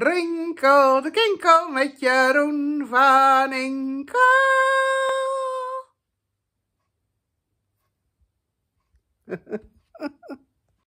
Rinkel de kinkel met Jeroen van Inkel.